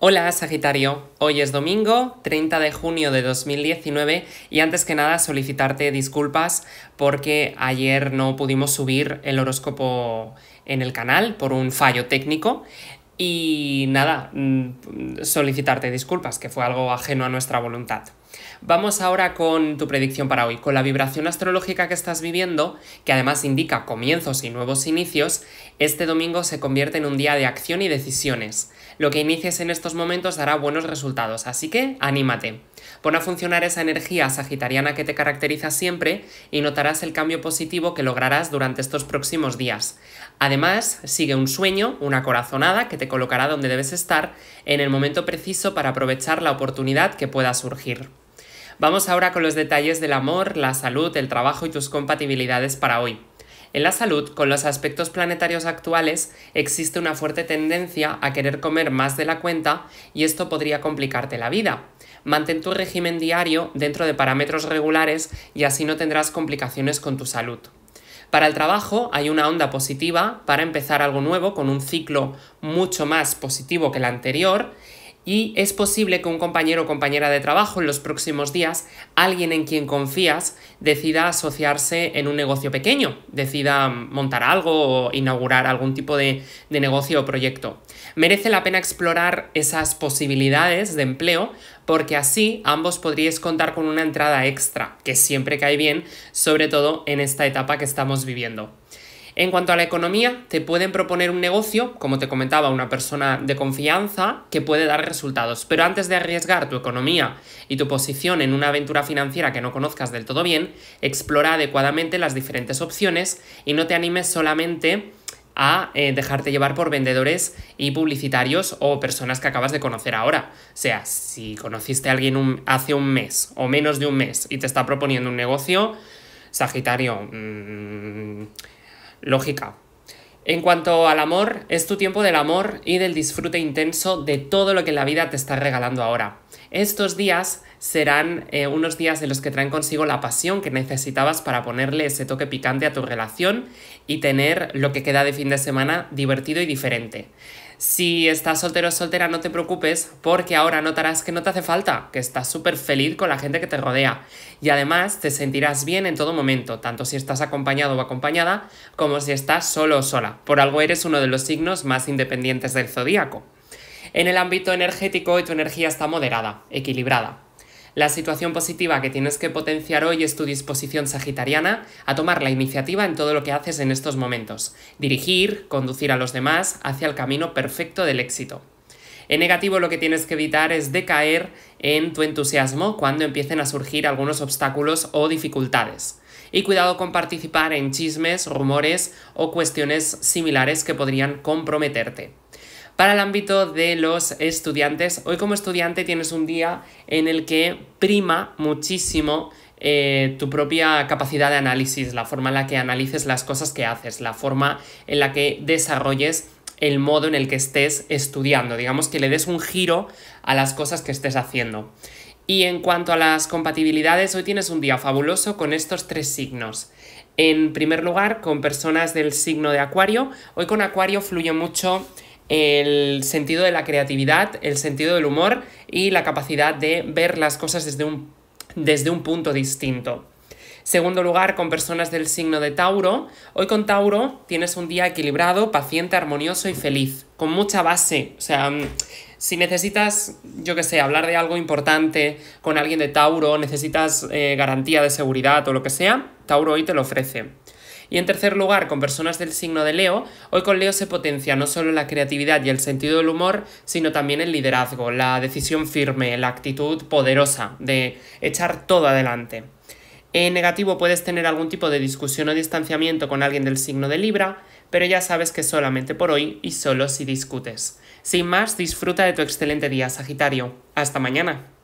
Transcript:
Hola Sagitario, hoy es domingo 30 de junio de 2019 y antes que nada solicitarte disculpas porque ayer no pudimos subir el horóscopo en el canal por un fallo técnico. Y nada, mm, solicitarte disculpas, que fue algo ajeno a nuestra voluntad. Vamos ahora con tu predicción para hoy, con la vibración astrológica que estás viviendo, que además indica comienzos y nuevos inicios, este domingo se convierte en un día de acción y decisiones. Lo que inicies en estos momentos dará buenos resultados, así que anímate. Pon a funcionar esa energía sagitariana que te caracteriza siempre y notarás el cambio positivo que lograrás durante estos próximos días. Además, sigue un sueño, una corazonada que te colocará donde debes estar en el momento preciso para aprovechar la oportunidad que pueda surgir. Vamos ahora con los detalles del amor, la salud, el trabajo y tus compatibilidades para hoy. En la salud, con los aspectos planetarios actuales, existe una fuerte tendencia a querer comer más de la cuenta y esto podría complicarte la vida. Mantén tu régimen diario dentro de parámetros regulares y así no tendrás complicaciones con tu salud. Para el trabajo hay una onda positiva para empezar algo nuevo con un ciclo mucho más positivo que el anterior y es posible que un compañero o compañera de trabajo en los próximos días, alguien en quien confías, decida asociarse en un negocio pequeño, decida montar algo o inaugurar algún tipo de, negocio o proyecto. Merece la pena explorar esas posibilidades de empleo porque así ambos podríais contar con una entrada extra, que siempre cae bien, sobre todo en esta etapa que estamos viviendo. En cuanto a la economía, te pueden proponer un negocio, como te comentaba, una persona de confianza que puede dar resultados. Pero antes de arriesgar tu economía y tu posición en una aventura financiera que no conozcas del todo bien, explora adecuadamente las diferentes opciones y no te animes solamente a eh, dejarte llevar por vendedores y publicitarios o personas que acabas de conocer ahora. O sea, si conociste a alguien hace un mes o menos de un mes y te está proponiendo un negocio, Sagitario, mm, lógica. En cuanto al amor, es tu tiempo del amor y del disfrute intenso de todo lo que la vida te está regalando ahora. Estos días serán eh, unos días en los que traen consigo la pasión que necesitabas para ponerle ese toque picante a tu relación y tener lo que queda de fin de semana divertido y diferente. Si estás soltero o soltera, no te preocupes, porque ahora notarás que no te hace falta, que estás súper feliz con la gente que te rodea. Y además te sentirás bien en todo momento, tanto si estás acompañado o acompañada, como si estás solo o sola. Por algo eres uno de los signos más independientes del zodíaco. En el ámbito energético, tu energía está moderada, equilibrada. La situación positiva que tienes que potenciar hoy es tu disposición sagitariana a tomar la iniciativa en todo lo que haces en estos momentos, dirigir, conducir a los demás hacia el camino perfecto del éxito. En negativo lo que tienes que evitar es decaer en tu entusiasmo cuando empiecen a surgir algunos obstáculos o dificultades. Y cuidado con participar en chismes, rumores o cuestiones similares que podrían comprometerte. Para el ámbito de los estudiantes, hoy como estudiante tienes un día en el que prima muchísimo eh, tu propia capacidad de análisis, la forma en la que analices las cosas que haces, la forma en la que desarrolles el modo en el que estés estudiando, digamos que le des un giro a las cosas que estés haciendo. Y en cuanto a las compatibilidades, hoy tienes un día fabuloso con estos tres signos. En primer lugar, con personas del signo de Acuario. Hoy con Acuario fluye mucho el sentido de la creatividad, el sentido del humor y la capacidad de ver las cosas desde un, punto distinto. Segundo lugar, con personas del signo de Tauro. Hoy con Tauro tienes un día equilibrado, paciente, armonioso y feliz, con mucha base. O sea, mm, si necesitas, yo qué sé, hablar de algo importante con alguien de Tauro, necesitas eh, garantía de seguridad o lo que sea, Tauro hoy te lo ofrece. Y en tercer lugar, con personas del signo de Leo, hoy con Leo se potencia no solo la creatividad y el sentido del humor, sino también el liderazgo, la decisión firme, la actitud poderosa de echar todo adelante. En negativo puedes tener algún tipo de discusión o distanciamiento con alguien del signo de Libra, pero ya sabes que solamente por hoy y solo si discutes. Sin más, disfruta de tu excelente día, Sagitario. Hasta mañana.